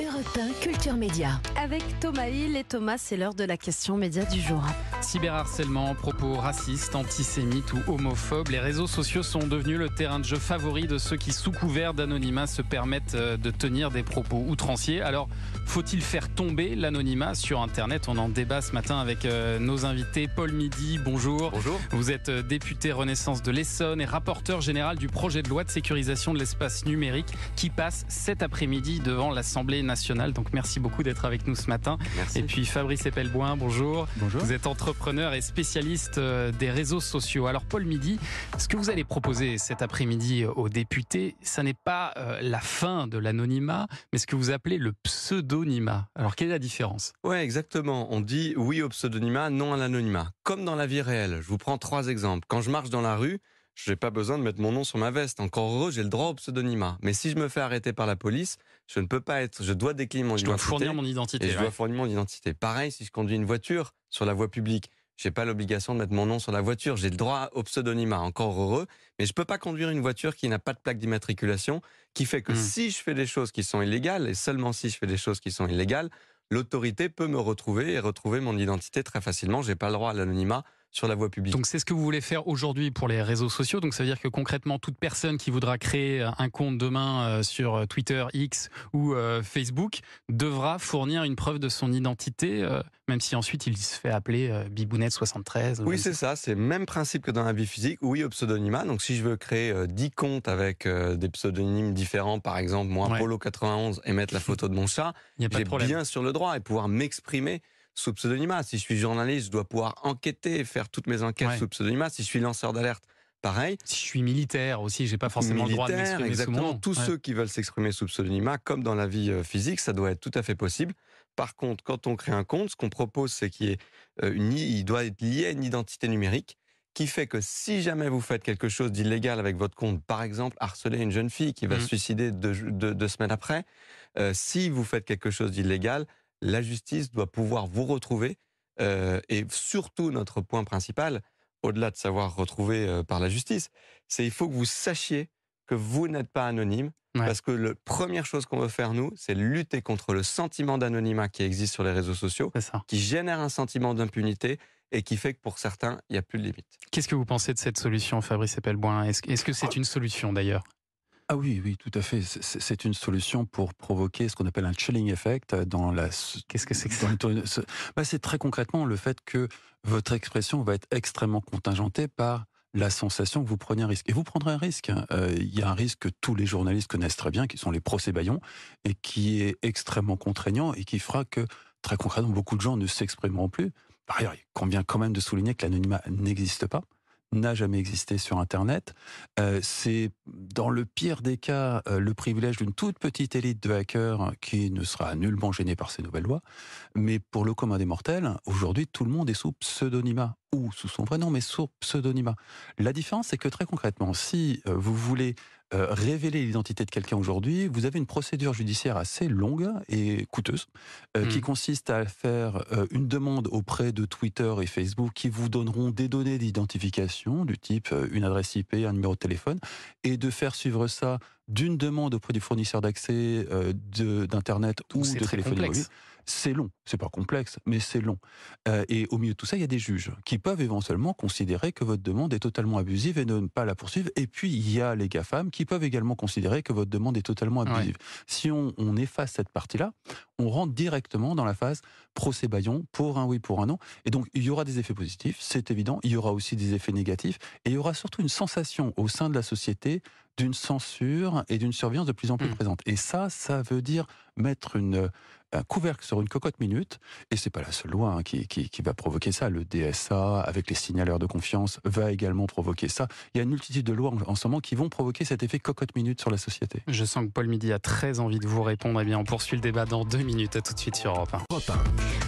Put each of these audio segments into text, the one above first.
Europe Culture Média. Avec Thomas Hill et Thomas, c'est l'heure de la question média du jour cyberharcèlement, propos racistes, antisémites ou homophobes, les réseaux sociaux sont devenus le terrain de jeu favori de ceux qui, sous couvert d'anonymat, se permettent euh, de tenir des propos outranciers. Alors, faut-il faire tomber l'anonymat sur Internet On en débat ce matin avec euh, nos invités. Paul Midi, bonjour. Bonjour. Vous êtes euh, député Renaissance de l'Essonne et rapporteur général du projet de loi de sécurisation de l'espace numérique qui passe cet après-midi devant l'Assemblée nationale. Donc, merci beaucoup d'être avec nous ce matin. Et puis, Fabrice Epelboin, bonjour. Bonjour. Vous êtes entrepreneur entrepreneur et spécialiste euh, des réseaux sociaux. Alors Paul Midi, ce que vous allez proposer cet après-midi aux députés, ce n'est pas euh, la fin de l'anonymat, mais ce que vous appelez le pseudonymat. Alors quelle est la différence Ouais, exactement. On dit oui au pseudonymat, non à l'anonymat. Comme dans la vie réelle. Je vous prends trois exemples. Quand je marche dans la rue, je n'ai pas besoin de mettre mon nom sur ma veste. Encore heureux, j'ai le droit au pseudonymat. Mais si je me fais arrêter par la police, je ne peux pas être, je dois décliner mon identité. Je dois fournir mon identité. je dois fournir mon identité. Pareil, si je conduis une voiture sur la voie publique, j'ai pas l'obligation de mettre mon nom sur la voiture. J'ai le droit au pseudonymat. Encore heureux. Mais je peux pas conduire une voiture qui n'a pas de plaque d'immatriculation, qui fait que hmm. si je fais des choses qui sont illégales, et seulement si je fais des choses qui sont illégales, l'autorité peut me retrouver et retrouver mon identité très facilement. J'ai pas le droit à l'anonymat sur la voie publique. Donc c'est ce que vous voulez faire aujourd'hui pour les réseaux sociaux. Donc ça veut dire que concrètement, toute personne qui voudra créer euh, un compte demain euh, sur euh, Twitter, X ou Facebook devra fournir une preuve de son identité, même si ensuite il se fait appeler Bibounette 73. Oui, c'est ça. C'est le même principe que dans la vie physique. Oui, au pseudonymat. Donc si je veux créer 10 comptes avec des pseudonymes différents, par exemple moi, Polo 91, et mettre la photo de mon chat, j'ai bien sur le droit et pouvoir m'exprimer sous pseudonymat. Si je suis journaliste, je dois pouvoir enquêter, faire toutes mes enquêtes sous pseudonymat. Si je suis lanceur d'alerte, pareil. Si je suis militaire aussi, j'ai pas forcément le droit de m'exprimer exactement. Tous ceux qui veulent s'exprimer sous pseudonymat, comme dans la vie euh, physique, ça doit être tout à fait possible. Par contre, quand on crée un compte, ce qu'on propose, c'est qu'il euh, il doit être lié à une identité numérique qui fait que si jamais vous faites quelque chose d'illégal avec votre compte, par exemple harceler une jeune fille qui va mmh. se suicider deux, semaines après, euh, si vous faites quelque chose d'illégal, la justice doit pouvoir vous retrouver. Euh, et surtout, notre point principal, au-delà de savoir retrouver euh, par la justice, c'est il faut que vous sachiez que vous n'êtes pas anonyme. Parce que la première chose qu'on veut faire, nous, c'est lutter contre le sentiment d'anonymat qui existe sur les réseaux sociaux, qui génère un sentiment d'impunité et qui fait que pour certains, il n'y a plus de limite. Qu'est-ce que vous pensez de cette solution, Fabrice Epelboin est -ce que c'est ah. une solution d'ailleurs ah oui, oui, tout à fait. C'est une solution pour provoquer ce qu'on appelle un chilling effect dans la. Qu'est-ce que c'est que ça bah, C'est très concrètement le fait que votre expression va être extrêmement contingentée par la sensation que vous prenez un risque. Et vous prendrez un risque. Hein. Euh, il y a un risque que tous les journalistes connaissent très bien, qui sont les procès baillons, et qui est extrêmement contraignant et qui fera que, très concrètement, beaucoup de gens ne s'exprimeront plus. Par ailleurs, il convient quand même de souligner que l'anonymat n'existe pas n'a jamais existé sur Internet. Euh, c'est dans le pire des cas euh, le privilège d'une toute petite élite de hackers qui ne sera nullement gênée par ces nouvelles lois. Mais pour le commun des mortels, aujourd'hui tout le monde est sous pseudonymat ou sous son vrai nom, mais sous pseudonymat. La différence, c'est que très concrètement, si euh, vous voulez euh, révéler l'identité de quelqu'un aujourd'hui, vous avez une procédure judiciaire assez longue et coûteuse euh, qui hmm. consiste à faire euh, une demande auprès de Twitter et Facebook qui vous donneront des données d'identification du type une adresse IP, un numéro de téléphone et de faire suivre ça d'une demande auprès du fournisseur d'accès d'Internet ou de téléphone mobile. C'est long, c'est pas complexe, mais c'est long. Euh, et au milieu de tout ça, il y a des juges qui peuvent éventuellement considérer que votre demande est totalement abusive et ne pas la poursuivre. Et puis, il y a les GAFAM qui peuvent également considérer que votre demande est totalement abusive. Si on, efface cette partie-là, on rentre directement dans la phase procès baillon pour un oui, pour un non. Et donc, il y aura des effets positifs, c'est évident. Il y aura aussi des effets négatifs. Et il y aura surtout une sensation au sein de la société d'une censure et d'une surveillance de plus en plus mmh. présente. Et ça, ça veut dire mettre une, un couvercle sur une cocotte minute, et c'est pas la seule loi hein, qui, qui, va provoquer ça. Le DSA, avec les signaleurs de confiance, va également provoquer ça. Il y a une multitude de lois en, ce moment qui vont provoquer cet effet cocotte minute sur la société. Je sens que Paul Midi a très envie de vous répondre. Eh bien, on poursuit le débat dans deux minutes. tout de suite sur Europe 1.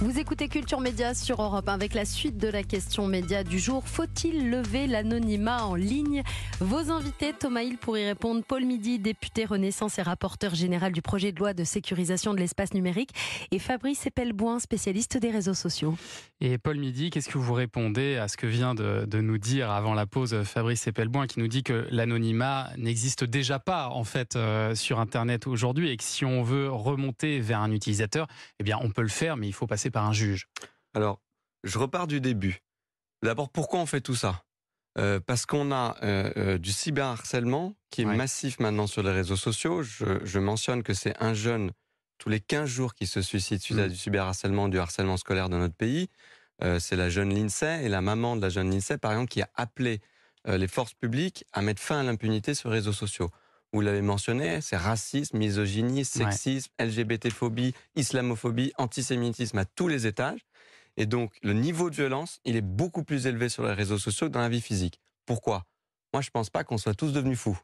Vous écoutez Culture Média sur Europe 1 avec la suite de la question média du jour. Faut-il lever l'anonymat en ligne Vos invités, Thomas Hill pour y répondre, Paul Midi, député Renaissance et rapporteur général du projet de loi de sécurisation de l'espace numérique et Fabrice Epelboin, spécialiste des réseaux sociaux. Et Paul Midi, qu'est-ce que vous répondez à ce que vient de, nous dire avant la pause Fabrice Epelboin qui nous dit que l'anonymat n'existe déjà pas en fait euh, sur Internet aujourd'hui et que si on veut remonter vers un utilisateur, eh bien on peut le faire, mais il faut passer par un juge. Alors, je repars du début. D'abord, pourquoi on fait tout ça euh, parce qu'on a euh, du cyberharcèlement qui est massif maintenant sur les réseaux sociaux. je mentionne que c'est un jeune tous les 15 jours qui se suicident suite à mm. du cyberharcèlement, du harcèlement scolaire dans notre pays. Euh, c'est la jeune Lindsay et la maman de la jeune Lindsay, par exemple, qui a appelé euh, les forces publiques à mettre fin à l'impunité sur les réseaux sociaux. Vous l'avez mentionné, c'est racisme, misogynie, sexisme, LGBT-phobie, islamophobie, antisémitisme à tous les étages. Et donc, le niveau de violence, il est beaucoup plus élevé sur les réseaux sociaux que dans la vie physique. Pourquoi Moi, je ne pense pas qu'on soit tous devenus fous.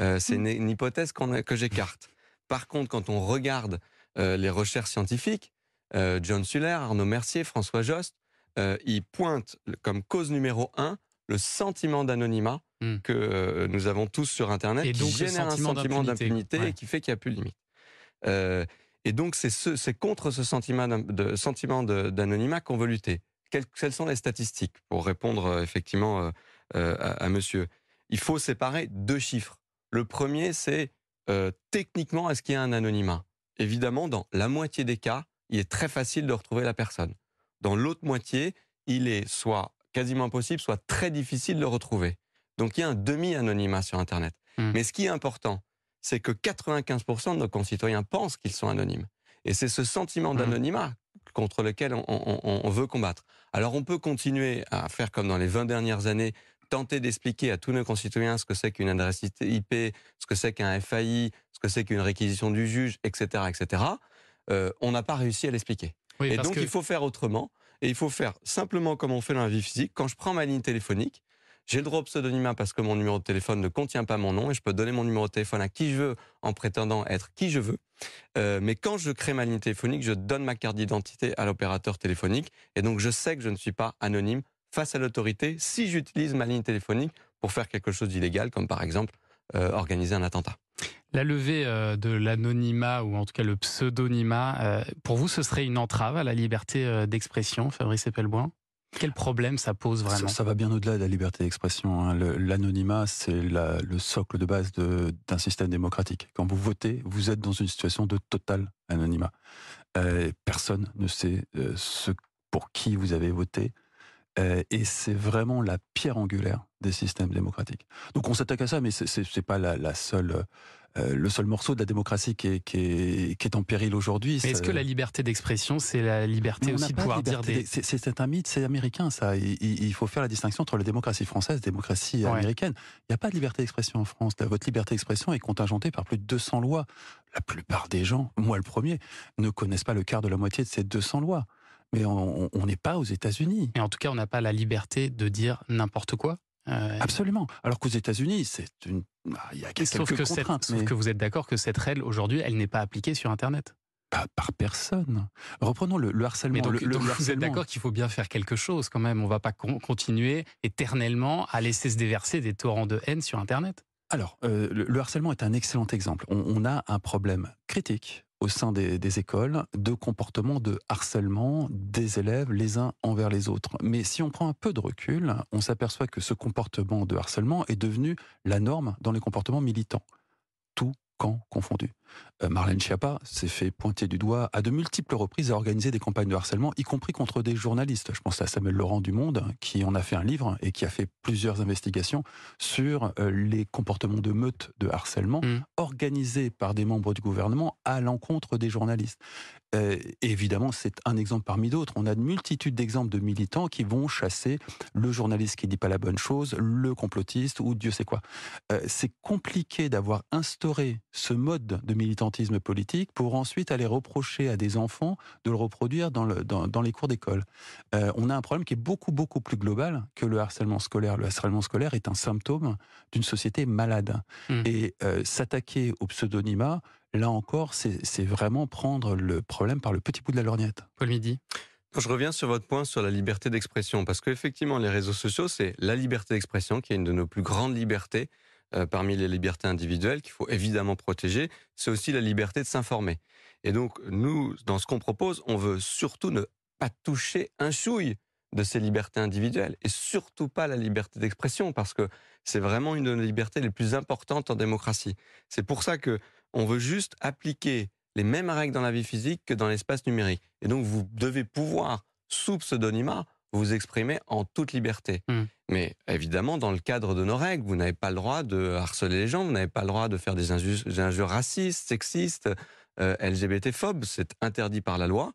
Euh, c'est mm. une, hypothèse que j'écarte. Par contre, quand on regarde euh, les recherches scientifiques, euh, John Suller, Arnaud Mercier, François Jost, euh, ils pointent comme cause numéro un le sentiment d'anonymat hmm. que nous avons tous sur Internet, qui génère un sentiment d'impunité et qui fait qu'il n'y a plus de limite. et donc, c'est contre ce sentiment d'anonymat qu'on veut lutter. Quelles, sont les statistiques pour répondre effectivement à monsieur Il faut séparer deux chiffres. Le premier, c'est euh, techniquement, est-ce qu'il y a un anonymat Évidemment, dans la moitié des cas, il est très facile de retrouver la personne. Dans l'autre moitié, il est soit quasiment impossible, soit très difficile de le retrouver. Donc il y a un demi-anonymat sur Internet. Hmm. Mais ce qui est important, c'est que 95% de nos concitoyens pensent qu'ils sont anonymes. Et c'est ce sentiment hmm. d'anonymat contre lequel on, veut combattre. Alors on peut continuer à faire comme dans les 20 dernières années, tenter d'expliquer à tous nos concitoyens ce que c'est qu'une adresse IP, ce que c'est qu'un FAI, ce que c'est qu'une réquisition du juge, etc., etc., euh, on n'a pas réussi à l'expliquer. et donc il faut faire autrement, et il faut faire simplement comme on fait dans la vie physique. Quand je prends ma ligne téléphonique, j'ai le droit au pseudonymat parce que mon numéro de téléphone ne contient pas mon nom et je peux donner mon numéro de téléphone à qui je veux en prétendant être qui je veux. Euh, mais quand je crée ma ligne téléphonique, je donne ma carte d'identité à l'opérateur téléphonique et donc je sais que je ne suis pas anonyme face à l'autorité si j'utilise ma ligne téléphonique pour faire quelque chose d'illégal, comme par exemple euh, organiser un attentat. La levée euh, de l'anonymat, ou en tout cas le pseudonymat, euh, pour vous, ce serait une entrave à la liberté d'expression, Fabrice Epelboin quel problème ça pose vraiment ça, va bien au-delà de la liberté d'expression. Hein. L'anonymat, c'est le socle de base d'un système démocratique. Quand vous votez, vous êtes dans une situation de total anonymat. personne ne sait pour qui vous avez voté, euh, et c'est vraiment la pierre angulaire des systèmes démocratiques. Donc on s'attaque à ça, mais c'est pas la, seule, euh, le seul morceau de la démocratie qui est, en péril aujourd'hui. Mais est-ce que la liberté d'expression, c'est la liberté aussi de pouvoir dire des... C'est un mythe, c'est américain ça. Il, faut faire la distinction entre la démocratie française et la démocratie américaine. Il n'y a pas de liberté d'expression en France. Votre liberté d'expression est contingentée par plus de 200 lois. La plupart des gens, moi le premier, ne connaissent pas le quart de la moitié de ces 200 lois. Mais on n'est pas aux États-Unis. Et en tout cas, on n'a pas la liberté de dire n'importe quoi. Euh, Absolument. Alors qu'aux États-Unis, c'est une. Bah, il y a quelques sauf que contraintes. Sauf que vous êtes d'accord que cette règle aujourd'hui, elle n'est pas appliquée sur Internet. Pas par personne. Reprenons le, harcèlement. Mais donc, vous êtes d'accord qu'il faut bien faire quelque chose quand même. On ne va pas continuer éternellement à laisser se déverser des torrents de haine sur Internet. Alors, euh, le, harcèlement est un excellent exemple. on a un problème critique au sein des, écoles de comportements de harcèlement des élèves les uns envers les autres. Mais si on prend un peu de recul, on s'aperçoit que ce comportement de harcèlement est devenu la norme dans les comportements militants, tout camp confondu. Euh, Marlène Schiappa s'est fait pointer du doigt à de multiples reprises à organiser des campagnes de harcèlement, y compris contre des journalistes. Je pense à Samuel Laurent du Monde, qui en a fait un livre et qui a fait plusieurs investigations sur euh, les comportements de meute de harcèlement mm. organisés par des membres du gouvernement à l'encontre des journalistes. Euh, évidemment, c'est un exemple parmi d'autres. On a de multitudes d'exemples de militants qui vont chasser le journaliste qui dit pas la bonne chose, le complotiste ou Dieu sait quoi. c'est compliqué d'avoir instauré ce mode de militantisme politique pour ensuite aller reprocher à des enfants de le reproduire dans, le, dans, les cours d'école. Euh, on a un problème qui est beaucoup, beaucoup plus global que le harcèlement scolaire. Le harcèlement scolaire est un symptôme d'une société malade. Mmh. Et euh, s'attaquer au pseudonymat, là encore, c'est vraiment prendre le problème par le petit bout de la lorgnette. Paul Midi je reviens sur votre point sur la liberté d'expression, parce qu'effectivement, les réseaux sociaux, c'est la liberté d'expression qui est une de nos plus grandes libertés, euh, parmi les libertés individuelles qu'il faut évidemment protéger, c'est aussi la liberté de s'informer. Et donc, nous, dans ce qu'on propose, on veut surtout ne pas toucher un souille de ces libertés individuelles et surtout pas la liberté d'expression parce que c'est vraiment une des libertés les plus importantes en démocratie. C'est pour ça que on veut juste appliquer les mêmes règles dans la vie physique que dans l'espace numérique. Et donc, vous devez pouvoir, sous pseudonymat, vous vous exprimez en toute liberté. Mm. Mais évidemment, dans le cadre de nos règles, vous n'avez pas le droit de harceler les gens, vous n'avez pas le droit de faire des injures, racistes, sexistes, euh, LGBT-phobes, c'est interdit par la loi.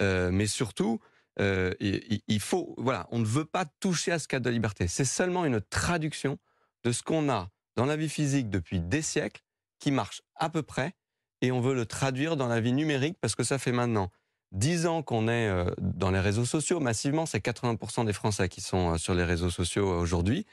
Euh, mais surtout, euh, il, faut, voilà, on ne veut pas toucher à ce cadre de liberté. C'est seulement une traduction de ce qu'on a dans la vie physique depuis des siècles, qui marche à peu près, et on veut le traduire dans la vie numérique parce que ça fait maintenant 10 ans qu'on est euh, dans les réseaux sociaux, massivement, c'est 80% des Français qui sont euh, sur les réseaux sociaux euh, aujourd'hui.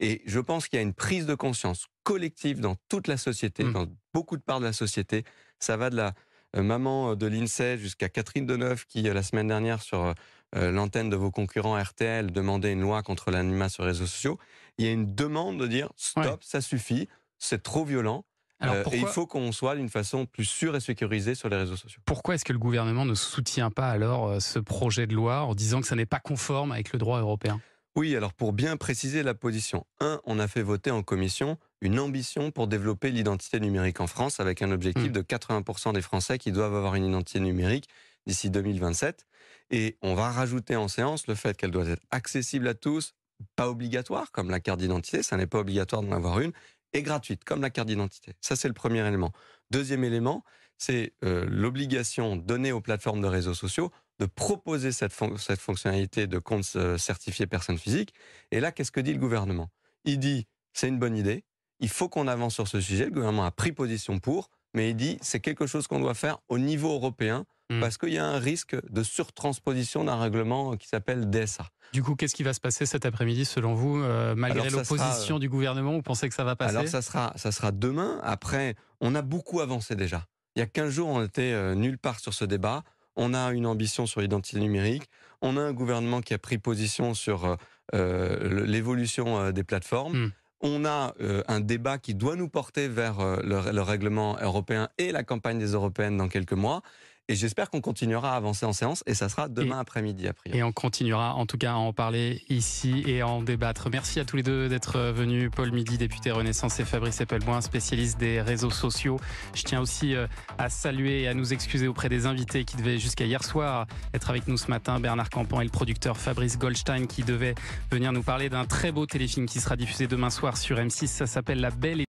Et je pense qu'il y a une prise de conscience collective dans toute la société, mmh. dans beaucoup de parts de la société. Ça va de la maman de l'INSEE jusqu'à Catherine Deneuve qui, la semaine dernière, sur l'antenne de vos concurrents RTL, demandait une loi contre l'anima sur les réseaux sociaux. Il y a une demande de dire stop, ça suffit, c'est trop violent. Euh, et il faut qu'on soit d'une façon plus sûre et sécurisée sur les réseaux sociaux. Pourquoi est-ce que le gouvernement ne soutient pas alors euh, ce projet de loi en disant que ça n'est pas conforme avec le droit européen oui, alors pour bien préciser la position, 1. On a fait voter en commission une ambition pour développer l'identité numérique en France avec un objectif hmm. de 80% des Français qui doivent avoir une identité numérique d'ici 2027. Et on va rajouter en séance le fait qu'elle doit être accessible à tous, pas obligatoire, comme la carte d'identité, ça n'est pas obligatoire d'en avoir une, est gratuite, comme la carte d'identité. Ça, c'est le premier élément. Deuxième élément, c'est euh, l'obligation donnée aux plateformes de réseaux sociaux de proposer cette, cette fonctionnalité de compte euh, certifié personne physique. Et là, qu'est-ce que dit le gouvernement Il dit, c'est une bonne idée, il faut qu'on avance sur ce sujet, le gouvernement a pris position pour, mais il dit, c'est quelque chose qu'on doit faire au niveau européen, Mmh. parce qu'il y a un risque de surtransposition d'un règlement qui s'appelle DSA. E du coup, qu'est-ce qui va se passer cet après-midi selon vous, euh, malgré l'opposition euh, du gouvernement Vous pensez que ça va passer Alors ça sera, ça sera demain. Après, on a beaucoup avancé déjà. Il y a 15 jours, on était euh, nulle part sur ce débat. On a une ambition sur l'identité numérique. On a un gouvernement qui a pris position sur l'évolution des plateformes. Mmh. on a un débat qui doit nous porter vers le, règlement européen et la campagne des européennes dans quelques mois. Et j'espère qu'on continuera à avancer en séance et ça sera demain après-midi, après Et on continuera en tout cas à en parler ici et à en débattre. Merci à tous les deux d'être venus. Paul Midi, député Renaissance et Fabrice Eppelboin, spécialiste des réseaux sociaux. Je tiens aussi euh, à saluer et à nous excuser auprès des invités qui devaient jusqu'à hier soir être avec nous ce matin. Bernard Campan et le producteur Fabrice Goldstein qui devait venir nous parler d'un très beau téléfilm qui sera diffusé demain soir sur M6. Ça s'appelle La Belle et